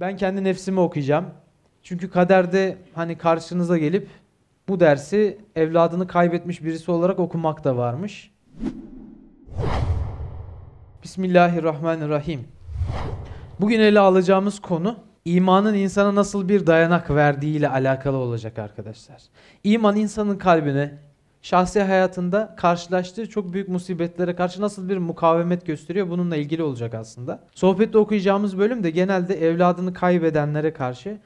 Ben kendi nefsimi okuyacağım. Çünkü kaderde hani karşınıza gelip bu dersi evladını kaybetmiş birisi olarak okumak da varmış. Bismillahirrahmanirrahim. Bugün ele alacağımız konu imanın insana nasıl bir dayanak verdiği ile alakalı olacak arkadaşlar. İman insanın kalbine şahsi hayatında karşılaştığı çok büyük musibetlere karşı nasıl bir mukavemet gösteriyor bununla ilgili olacak aslında. Sohbette okuyacağımız bölüm de genelde evladını kaybedenlere karşı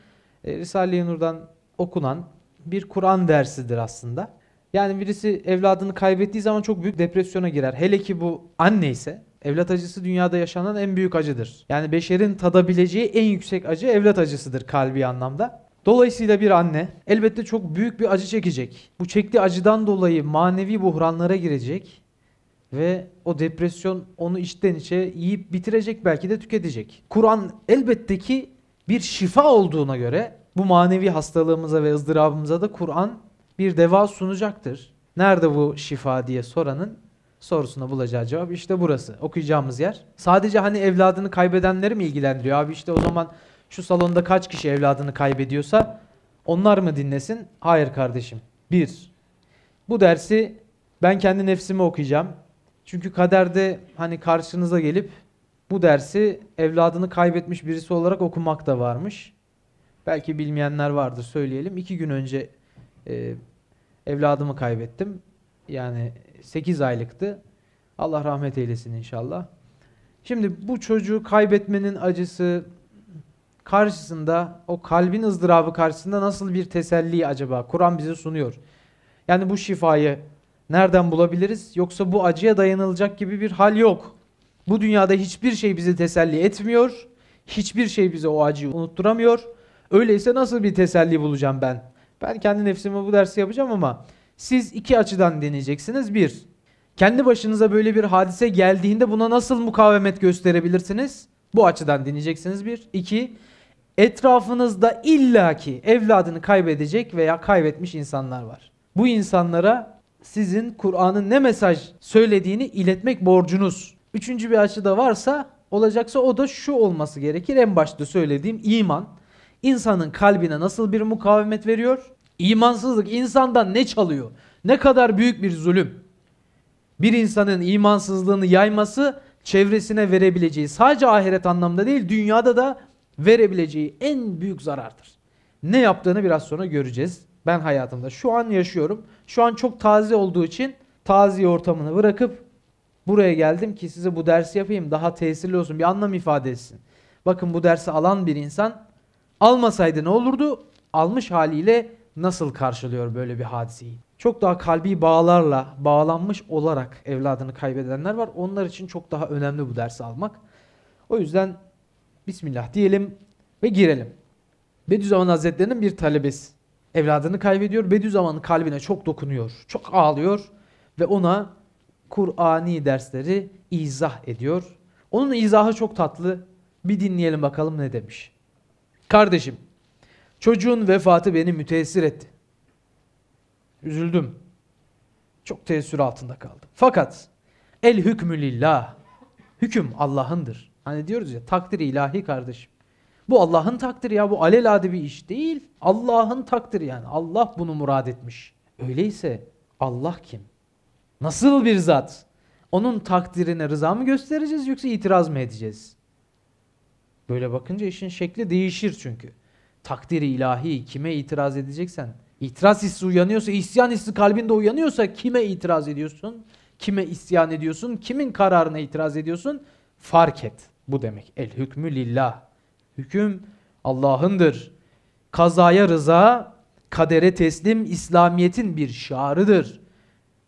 e, Risale-i Nur'dan okunan bir Kur'an dersidir aslında. Yani birisi evladını kaybettiği zaman çok büyük depresyona girer. Hele ki bu anne ise evlat acısı dünyada yaşanan en büyük acıdır. Yani beşerin tadabileceği en yüksek acı evlat acısıdır kalbi anlamda. Dolayısıyla bir anne elbette çok büyük bir acı çekecek. Bu çektiği acıdan dolayı manevi buhranlara girecek ve o depresyon onu içten içe yiyip bitirecek belki de tüketecek. Kur'an elbette ki bir şifa olduğuna göre bu manevi hastalığımıza ve ızdırabımıza da Kur'an bir deva sunacaktır. Nerede bu şifa diye soranın sorusuna bulacağı cevap işte burası. Okuyacağımız yer. Sadece hani evladını kaybedenleri mi ilgilendiriyor? Abi işte o zaman şu salonda kaç kişi evladını kaybediyorsa onlar mı dinlesin? Hayır kardeşim. Bir, bu dersi ben kendi nefsime okuyacağım. Çünkü kaderde hani karşınıza gelip bu dersi evladını kaybetmiş birisi olarak okumak da varmış. Belki bilmeyenler vardır söyleyelim. İki gün önce e, evladımı kaybettim. Yani 8 aylıktı. Allah rahmet eylesin inşallah. Şimdi bu çocuğu kaybetmenin acısı, karşısında o kalbin ızdırabı karşısında nasıl bir teselli acaba Kur'an bize sunuyor. Yani bu şifayı nereden bulabiliriz? Yoksa bu acıya dayanılacak gibi bir hal yok. Bu dünyada hiçbir şey bizi teselli etmiyor. Hiçbir şey bize o acıyı unutturamıyor. Öyleyse nasıl bir teselli bulacağım ben? Ben kendi nefsime bu dersi yapacağım ama siz iki açıdan deneyeceksiniz. Bir, kendi başınıza böyle bir hadise geldiğinde buna nasıl mukavemet gösterebilirsiniz? Bu açıdan deneyeceksiniz bir. İki, Etrafınızda illaki evladını kaybedecek veya kaybetmiş insanlar var. Bu insanlara sizin Kur'an'ın ne mesaj söylediğini iletmek borcunuz. Üçüncü bir açı da varsa olacaksa o da şu olması gerekir. En başta söylediğim iman. insanın kalbine nasıl bir mukavemet veriyor? İmansızlık insandan ne çalıyor? Ne kadar büyük bir zulüm. Bir insanın imansızlığını yayması çevresine verebileceği sadece ahiret anlamda değil dünyada da verebileceği en büyük zarardır. Ne yaptığını biraz sonra göreceğiz. Ben hayatımda şu an yaşıyorum. Şu an çok taze olduğu için taze ortamını bırakıp buraya geldim ki size bu dersi yapayım daha tesirli olsun bir anlam ifade etsin. Bakın bu dersi alan bir insan almasaydı ne olurdu? Almış haliyle nasıl karşılıyor böyle bir hadiseyi? Çok daha kalbi bağlarla bağlanmış olarak evladını kaybedenler var. Onlar için çok daha önemli bu dersi almak. O yüzden Bismillah diyelim ve girelim. Bediüzzaman Hazretleri'nin bir talebesi. Evladını kaybediyor. Bediüzzaman'ın kalbine çok dokunuyor. Çok ağlıyor ve ona Kur'ani dersleri izah ediyor. Onun izahı çok tatlı. Bir dinleyelim bakalım ne demiş. Kardeşim, çocuğun vefatı beni müteessir etti. Üzüldüm. Çok teessür altında kaldım. Fakat el hükmü lillah. Hüküm Allah'ındır. Hani diyoruz ya takdir ilahi kardeşim. Bu Allah'ın takdiri ya bu alelade bir iş değil. Allah'ın takdiri yani. Allah bunu murad etmiş. Öyleyse Allah kim? Nasıl bir zat? Onun takdirine rıza mı göstereceğiz yoksa itiraz mı edeceğiz? Böyle bakınca işin şekli değişir çünkü. Takdiri ilahi kime itiraz edeceksen, itiraz hissi uyanıyorsa, isyan hissi kalbinde uyanıyorsa kime itiraz ediyorsun? Kime isyan ediyorsun? Kimin kararına itiraz ediyorsun? Fark et. Bu demek. El hükmü lillah. Hüküm Allah'ındır. Kazaya rıza, kadere teslim İslamiyet'in bir şiarıdır.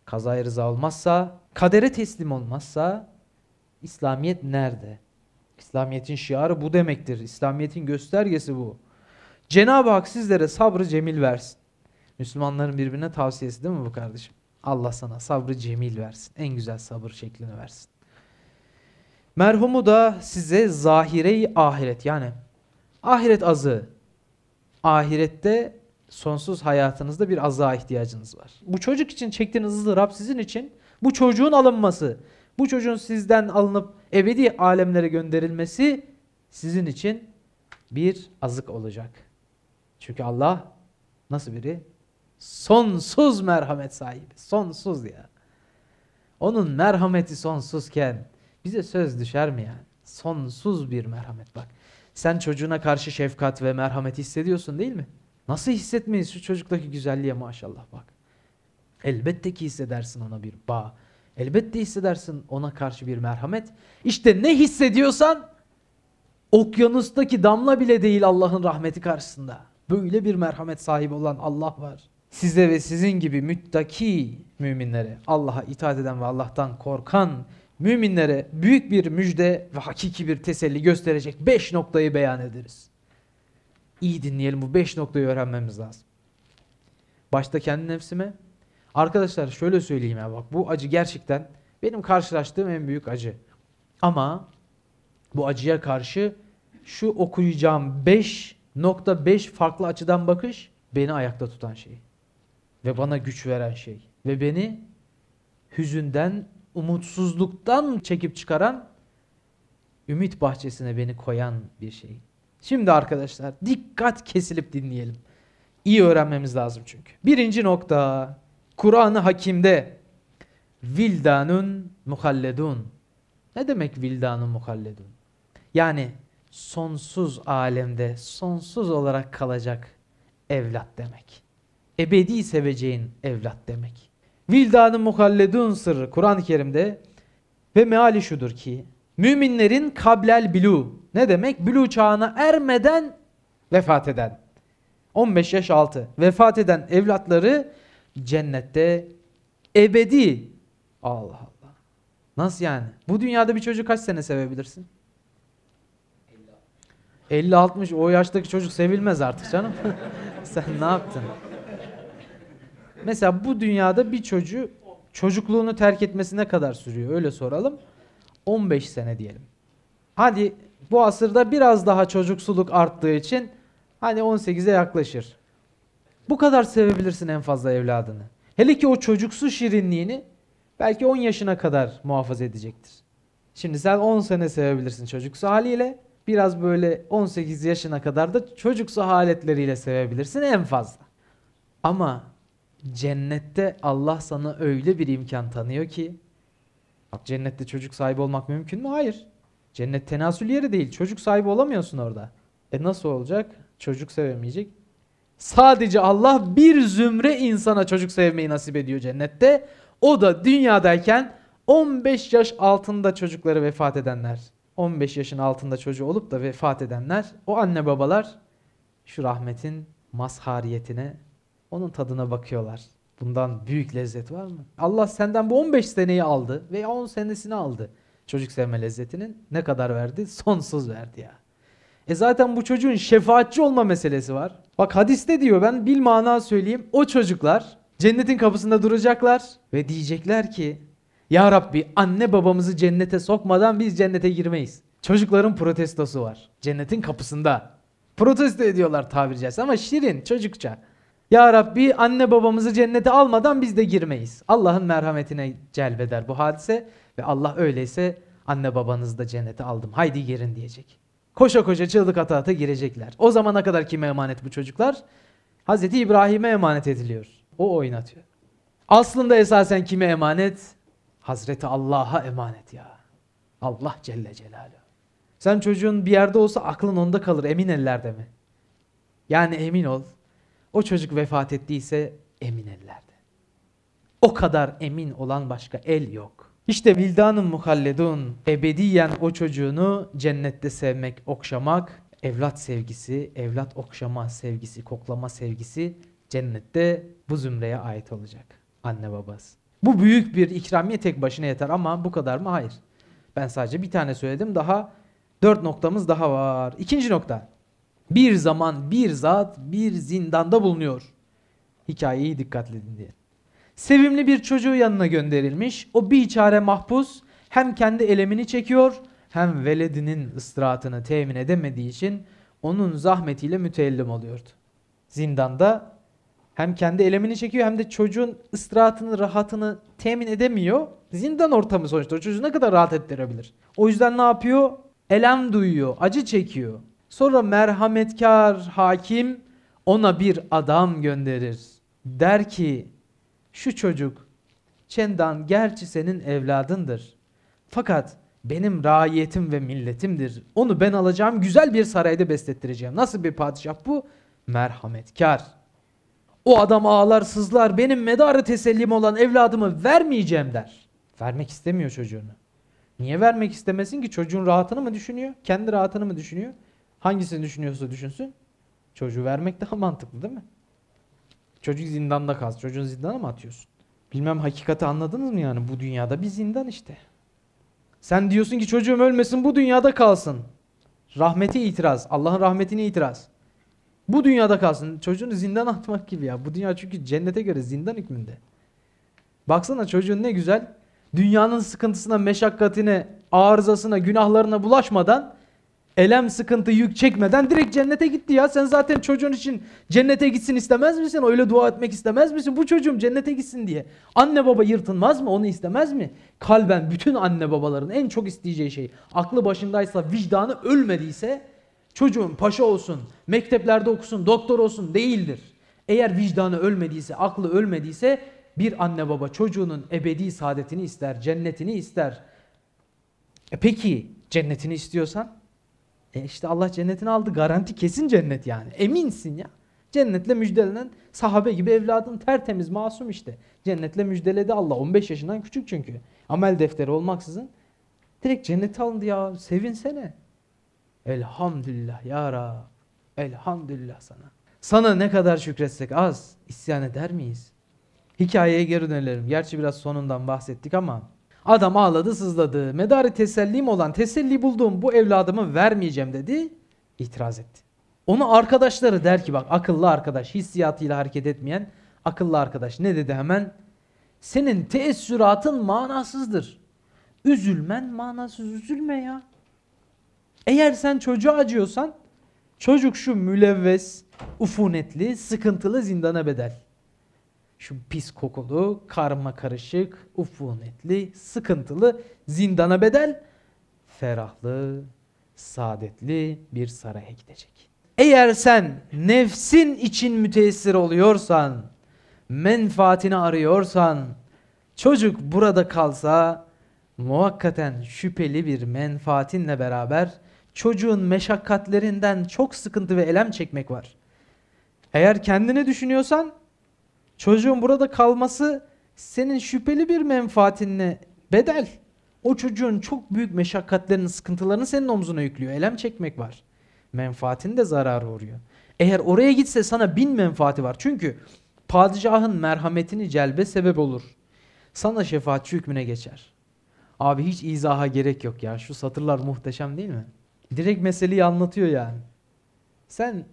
Kazaya rıza olmazsa, kadere teslim olmazsa İslamiyet nerede? İslamiyet'in şiarı bu demektir. İslamiyet'in göstergesi bu. Cenab-ı Hak sizlere sabrı cemil versin. Müslümanların birbirine tavsiyesi değil mi bu kardeşim? Allah sana sabrı cemil versin. En güzel sabır şeklini versin. Merhumu da size zahire ahiret yani ahiret azı. Ahirette sonsuz hayatınızda bir azığa ihtiyacınız var. Bu çocuk için çektiğiniz hızlı Rab sizin için bu çocuğun alınması, bu çocuğun sizden alınıp ebedi alemlere gönderilmesi sizin için bir azık olacak. Çünkü Allah nasıl biri? Sonsuz merhamet sahibi. Sonsuz ya. Onun merhameti sonsuzken bize söz düşer mi yani? Sonsuz bir merhamet bak. Sen çocuğuna karşı şefkat ve merhamet hissediyorsun değil mi? Nasıl hissetmeyiz şu çocuktaki güzelliğe maşallah bak. Elbette ki hissedersin ona bir bağ. Elbette hissedersin ona karşı bir merhamet. İşte ne hissediyorsan okyanustaki damla bile değil Allah'ın rahmeti karşısında. Böyle bir merhamet sahibi olan Allah var. Size ve sizin gibi müttaki müminlere, Allah'a itaat eden ve Allah'tan korkan müminlere büyük bir müjde ve hakiki bir teselli gösterecek 5 noktayı beyan ederiz. İyi dinleyelim bu 5 noktayı öğrenmemiz lazım. Başta kendi nefsime. Arkadaşlar şöyle söyleyeyim ya bak bu acı gerçekten benim karşılaştığım en büyük acı. Ama bu acıya karşı şu okuyacağım 5.5 farklı açıdan bakış beni ayakta tutan şey. Ve bana güç veren şey. Ve beni hüzünden umutsuzluktan çekip çıkaran, ümit bahçesine beni koyan bir şey. Şimdi arkadaşlar dikkat kesilip dinleyelim. İyi öğrenmemiz lazım çünkü. Birinci nokta, Kur'an-ı Hakim'de vildanun muhalledun. Ne demek vildanun muhalledun? Yani sonsuz alemde sonsuz olarak kalacak evlat demek. Ebedi seveceğin evlat demek. Vildanı muhalledun sırrı Kur'an-ı Kerim'de ve meali şudur ki müminlerin kablel bilu ne demek? Bilu çağına ermeden vefat eden 15 yaş altı vefat eden evlatları cennette ebedi Allah Allah. Nasıl yani? Bu dünyada bir çocuk kaç sene sevebilirsin? 50-60 o yaştaki çocuk sevilmez artık canım. Sen ne yaptın? Mesela bu dünyada bir çocuğu çocukluğunu terk etmesine kadar sürüyor öyle soralım. 15 sene diyelim. Hadi bu asırda biraz daha çocuksuluk arttığı için hani 18'e yaklaşır. Bu kadar sevebilirsin en fazla evladını. Hele ki o çocuksu şirinliğini belki 10 yaşına kadar muhafaza edecektir. Şimdi sen 10 sene sevebilirsin çocuksu haliyle. Biraz böyle 18 yaşına kadar da çocuksu haletleriyle sevebilirsin en fazla. Ama Cennette Allah sana öyle bir imkan tanıyor ki cennette çocuk sahibi olmak mümkün mü? Hayır. Cennet tenasül yeri değil. Çocuk sahibi olamıyorsun orada. E nasıl olacak? Çocuk sevemeyecek. Sadece Allah bir zümre insana çocuk sevmeyi nasip ediyor cennette. O da dünyadayken 15 yaş altında çocukları vefat edenler. 15 yaşın altında çocuğu olup da vefat edenler. O anne babalar şu rahmetin mazhariyetine onun tadına bakıyorlar. Bundan büyük lezzet var mı? Allah senden bu 15 seneyi aldı veya 10 senesini aldı. Çocuk sevme lezzetinin ne kadar verdi? Sonsuz verdi ya. E zaten bu çocuğun şefaatçi olma meselesi var. Bak hadiste diyor ben bil mana söyleyeyim. O çocuklar cennetin kapısında duracaklar ve diyecekler ki Ya Rabbi anne babamızı cennete sokmadan biz cennete girmeyiz. Çocukların protestosu var. Cennetin kapısında. Protesto ediyorlar tabiri caizse ama şirin çocukça. Ya Rabbi anne babamızı cennete almadan biz de girmeyiz. Allah'ın merhametine celbeder bu hadise ve Allah öyleyse anne babanızı da cennete aldım haydi girin diyecek. Koşa koşa çığlık ata ata girecekler. O zamana kadar kime emanet bu çocuklar? Hazreti İbrahim'e emanet ediliyor. O oynatıyor. Aslında esasen kime emanet? Hazreti Allah'a emanet ya. Allah Celle Celaluhu. Sen çocuğun bir yerde olsa aklın onda kalır emin ellerde mi? Yani emin ol o çocuk vefat ettiyse emin ellerde. O kadar emin olan başka el yok. İşte vildanın muhalledun ebediyen o çocuğunu cennette sevmek, okşamak, evlat sevgisi, evlat okşama sevgisi, koklama sevgisi cennette bu zümreye ait olacak. Anne babası. Bu büyük bir ikramiye tek başına yeter ama bu kadar mı? Hayır. Ben sadece bir tane söyledim. Daha dört noktamız daha var. İkinci nokta. Bir zaman bir zat bir zindanda bulunuyor. Hikayeyi dikkatli dinleyin. Sevimli bir çocuğu yanına gönderilmiş. O bir çare mahpus hem kendi elemini çekiyor hem veledinin ıstırahatını temin edemediği için onun zahmetiyle müteellim oluyordu. Zindanda hem kendi elemini çekiyor hem de çocuğun ıstırahatını, rahatını temin edemiyor. Zindan ortamı sonuçta. O çocuğu ne kadar rahat ettirebilir? O yüzden ne yapıyor? Elem duyuyor, acı çekiyor. Sonra merhametkar hakim ona bir adam gönderir. Der ki şu çocuk Çendan gerçi senin evladındır. Fakat benim raiyetim ve milletimdir. Onu ben alacağım güzel bir sarayda beslettireceğim. Nasıl bir padişah bu? Merhametkar. O adam ağlar sızlar benim medarı tesellim olan evladımı vermeyeceğim der. Vermek istemiyor çocuğunu. Niye vermek istemesin ki? Çocuğun rahatını mı düşünüyor? Kendi rahatını mı düşünüyor? Hangisini düşünüyorsa düşünsün. Çocuğu vermek daha mantıklı değil mi? Çocuk zindanda kalsın. Çocuğun zindana mı atıyorsun? Bilmem hakikati anladınız mı yani? Bu dünyada bir zindan işte. Sen diyorsun ki çocuğum ölmesin bu dünyada kalsın. Rahmeti itiraz. Allah'ın rahmetini itiraz. Bu dünyada kalsın. Çocuğunu zindana atmak gibi ya. Bu dünya çünkü cennete göre zindan hükmünde. Baksana çocuğun ne güzel. Dünyanın sıkıntısına, meşakkatine, arızasına, günahlarına bulaşmadan elem sıkıntı yük çekmeden direkt cennete gitti ya. Sen zaten çocuğun için cennete gitsin istemez misin? Öyle dua etmek istemez misin? Bu çocuğum cennete gitsin diye. Anne baba yırtınmaz mı? Onu istemez mi? Kalben bütün anne babaların en çok isteyeceği şey aklı başındaysa vicdanı ölmediyse çocuğun paşa olsun, mekteplerde okusun, doktor olsun değildir. Eğer vicdanı ölmediyse, aklı ölmediyse bir anne baba çocuğunun ebedi saadetini ister, cennetini ister. E peki cennetini istiyorsan? E işte Allah cennetini aldı garanti kesin cennet yani. Eminsin ya. Cennetle müjdelenen sahabe gibi evladın tertemiz masum işte. Cennetle müjdeledi Allah. 15 yaşından küçük çünkü. Amel defteri olmaksızın. Direkt cennete alındı ya. Sevinsene. Elhamdülillah ya Rab. Elhamdülillah sana. Sana ne kadar şükretsek az. isyan eder miyiz? Hikayeye geri dönelim. Gerçi biraz sonundan bahsettik ama Adam ağladı sızladı. Medarı tesellim olan teselli bulduğum bu evladımı vermeyeceğim dedi. İtiraz etti. Onu arkadaşları der ki bak akıllı arkadaş hissiyatıyla hareket etmeyen akıllı arkadaş ne dedi hemen? Senin teessüratın manasızdır. Üzülmen manasız üzülme ya. Eğer sen çocuğa acıyorsan çocuk şu mülevves, ufunetli, sıkıntılı zindana bedel şu pis kokulu, karma karışık, ufunetli, sıkıntılı zindana bedel ferahlı, saadetli bir saraya gidecek. Eğer sen nefsin için müteessir oluyorsan, menfaatini arıyorsan, çocuk burada kalsa muhakkaten şüpheli bir menfaatinle beraber çocuğun meşakkatlerinden çok sıkıntı ve elem çekmek var. Eğer kendini düşünüyorsan Çocuğun burada kalması senin şüpheli bir menfaatinle bedel. O çocuğun çok büyük meşakkatlerini, sıkıntılarını senin omzuna yüklüyor. Elem çekmek var. Menfaatin de zararı uğruyor. Eğer oraya gitse sana bin menfaati var. Çünkü padişahın merhametini celbe sebep olur. Sana şefaatçi hükmüne geçer. Abi hiç izaha gerek yok ya. Şu satırlar muhteşem değil mi? Direkt meseleyi anlatıyor yani. Sen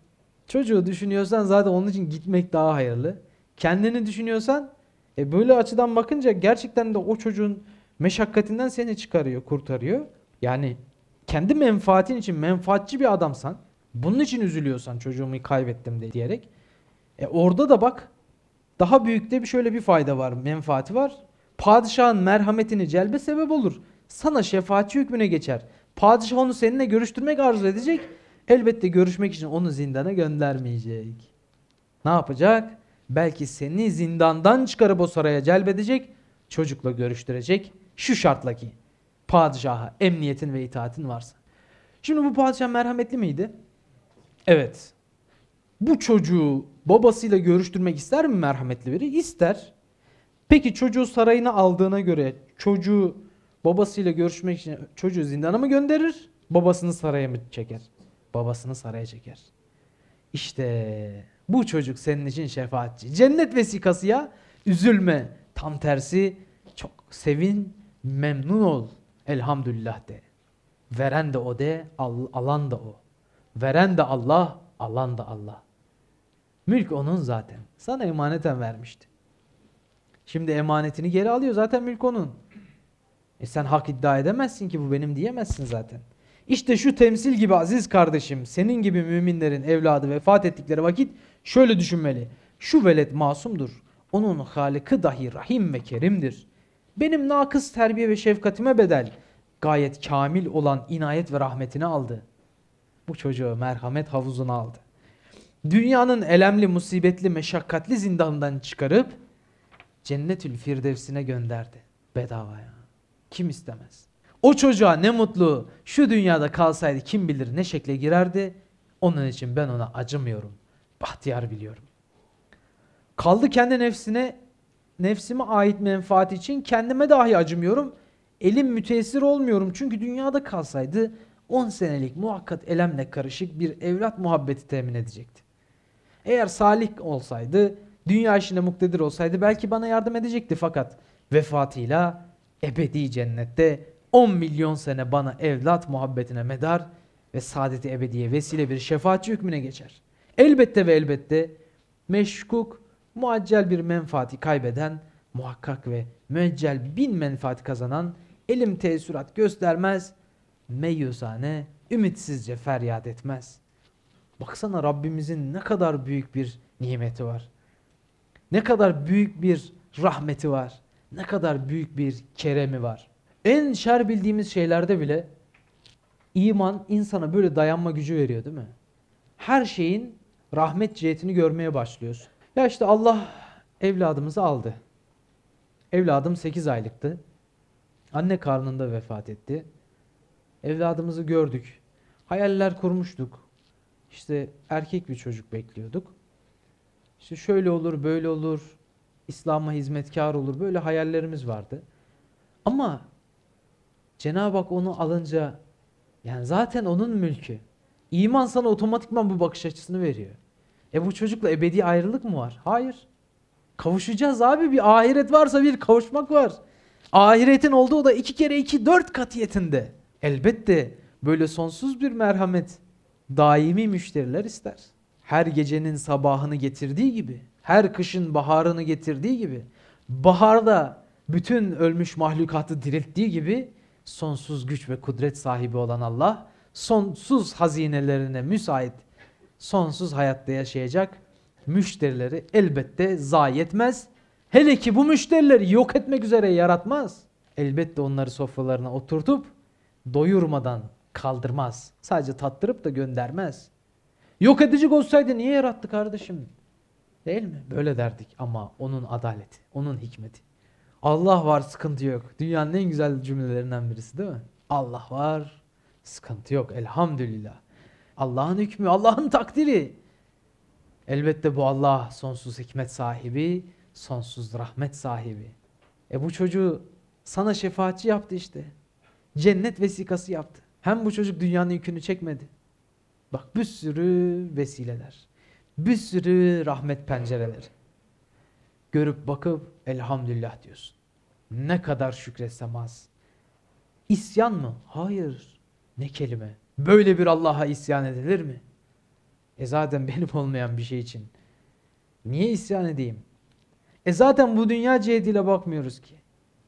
çocuğu düşünüyorsan zaten onun için gitmek daha hayırlı kendini düşünüyorsan e böyle açıdan bakınca gerçekten de o çocuğun meşakkatinden seni çıkarıyor, kurtarıyor. Yani kendi menfaatin için menfaatçi bir adamsan, bunun için üzülüyorsan çocuğumu kaybettim de diyerek e orada da bak daha büyük de bir şöyle bir fayda var, menfaati var. Padişahın merhametini celbe sebep olur. Sana şefaatçi hükmüne geçer. Padişah onu seninle görüştürmek arzu edecek. Elbette görüşmek için onu zindana göndermeyecek. Ne yapacak? Belki seni zindandan çıkarıp o saraya celbedecek, çocukla görüştürecek. Şu şartla ki padişaha emniyetin ve itaatin varsa. Şimdi bu padişah merhametli miydi? Evet. Bu çocuğu babasıyla görüştürmek ister mi merhametli biri? İster. Peki çocuğu sarayına aldığına göre çocuğu babasıyla görüşmek için çocuğu zindana mı gönderir? Babasını saraya mı çeker? Babasını saraya çeker. İşte bu çocuk senin için şefaatçi. Cennet vesikası ya. Üzülme. Tam tersi çok sevin, memnun ol. Elhamdülillah de. Veren de o de, al, alan da o. Veren de Allah, alan da Allah. Mülk onun zaten. Sana emaneten vermişti. Şimdi emanetini geri alıyor. Zaten mülk onun. E sen hak iddia edemezsin ki bu benim diyemezsin zaten. İşte şu temsil gibi aziz kardeşim senin gibi müminlerin evladı vefat ettikleri vakit şöyle düşünmeli. Şu velet masumdur. Onun halikı dahi rahim ve kerimdir. Benim nakıs terbiye ve şefkatime bedel gayet kamil olan inayet ve rahmetini aldı. Bu çocuğu merhamet havuzuna aldı. Dünyanın elemli, musibetli, meşakkatli zindanından çıkarıp Cennetül Firdevs'ine gönderdi. Bedavaya. Kim istemez? O çocuğa ne mutlu şu dünyada kalsaydı kim bilir ne şekle girerdi. Onun için ben ona acımıyorum. Bahtiyar biliyorum. Kaldı kendi nefsine, nefsime ait menfaat için kendime dahi acımıyorum. Elim müteessir olmuyorum. Çünkü dünyada kalsaydı 10 senelik muhakkak elemle karışık bir evlat muhabbeti temin edecekti. Eğer salih olsaydı, dünya işine muktedir olsaydı belki bana yardım edecekti fakat vefatıyla ebedi cennette 10 milyon sene bana evlat muhabbetine medar ve saadeti ebediye vesile bir şefaatçi hükmüne geçer. Elbette ve elbette meşkuk, muaccel bir menfaati kaybeden, muhakkak ve müeccel bin menfaat kazanan, elim teessürat göstermez, meyyusane, ümitsizce feryat etmez. Baksana Rabbimizin ne kadar büyük bir nimeti var. Ne kadar büyük bir rahmeti var. Ne kadar büyük bir keremi var. En şer bildiğimiz şeylerde bile iman insana böyle dayanma gücü veriyor değil mi? Her şeyin rahmet cihetini görmeye başlıyorsun. Ya işte Allah evladımızı aldı. Evladım 8 aylıktı. Anne karnında vefat etti. Evladımızı gördük. Hayaller kurmuştuk. İşte erkek bir çocuk bekliyorduk. İşte şöyle olur, böyle olur. İslam'a hizmetkar olur. Böyle hayallerimiz vardı. Ama Cenab-ı Hak onu alınca yani zaten onun mülkü. İman sana otomatikman bu bakış açısını veriyor. E bu çocukla ebedi ayrılık mı var? Hayır. Kavuşacağız abi bir ahiret varsa bir kavuşmak var. Ahiretin olduğu da iki kere iki dört katiyetinde. Elbette böyle sonsuz bir merhamet daimi müşteriler ister. Her gecenin sabahını getirdiği gibi, her kışın baharını getirdiği gibi, baharda bütün ölmüş mahlukatı dirilttiği gibi sonsuz güç ve kudret sahibi olan Allah sonsuz hazinelerine müsait sonsuz hayatta yaşayacak müşterileri elbette zayi etmez. Hele ki bu müşterileri yok etmek üzere yaratmaz. Elbette onları sofralarına oturtup doyurmadan kaldırmaz. Sadece tattırıp da göndermez. Yok edici olsaydı niye yarattı kardeşim? Değil mi? Böyle derdik ama onun adaleti, onun hikmeti. Allah var sıkıntı yok. Dünyanın en güzel cümlelerinden birisi değil mi? Allah var sıkıntı yok elhamdülillah. Allah'ın hükmü, Allah'ın takdiri. Elbette bu Allah sonsuz hikmet sahibi, sonsuz rahmet sahibi. E bu çocuğu sana şefaatçi yaptı işte. Cennet vesikası yaptı. Hem bu çocuk dünyanın yükünü çekmedi. Bak bir sürü vesileler. Bir sürü rahmet pencereleri görüp bakıp elhamdülillah diyorsun. Ne kadar şükretsem az. İsyan mı? Hayır. Ne kelime. Böyle bir Allah'a isyan edilir mi? E zaten benim olmayan bir şey için. Niye isyan edeyim? E zaten bu dünya cihetiyle bakmıyoruz ki.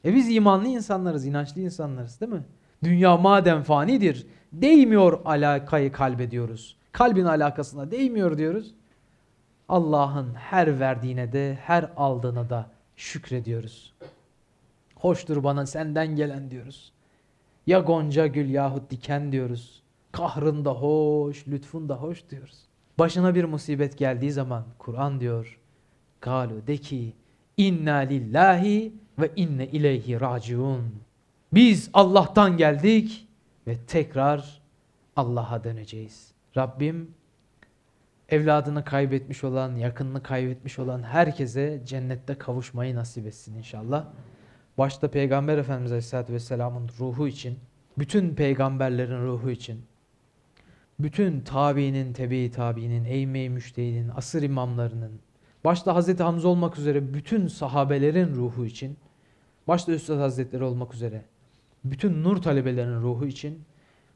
E biz imanlı insanlarız, inançlı insanlarız değil mi? Dünya madem fanidir, değmiyor alakayı kalbe diyoruz. Kalbin alakasına değmiyor diyoruz. Allah'ın her verdiğine de her aldığına da şükrediyoruz. Hoştur bana senden gelen diyoruz. Ya gonca gül yahut diken diyoruz. Kahrın da hoş, lütfun da hoş diyoruz. Başına bir musibet geldiği zaman Kur'an diyor. Galu de ki inna lillahi ve inne ileyhi raciun. Biz Allah'tan geldik ve tekrar Allah'a döneceğiz. Rabbim evladını kaybetmiş olan, yakınını kaybetmiş olan herkese cennette kavuşmayı nasip etsin inşallah. Başta Peygamber Efendimiz Aleyhisselatü Vesselam'ın ruhu için, bütün peygamberlerin ruhu için, bütün tabiinin, tebi tabiinin, eğme-i müştehinin, asır imamlarının, başta Hazreti Hamza olmak üzere bütün sahabelerin ruhu için, başta Üstad Hazretleri olmak üzere, bütün nur talebelerin ruhu için,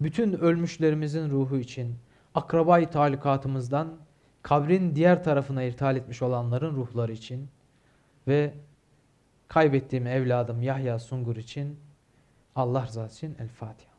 bütün ölmüşlerimizin ruhu için, akrabayı talikatımızdan kabrin diğer tarafına irtihal etmiş olanların ruhları için ve kaybettiğim evladım Yahya Sungur için Allah rızası için El Fatiha.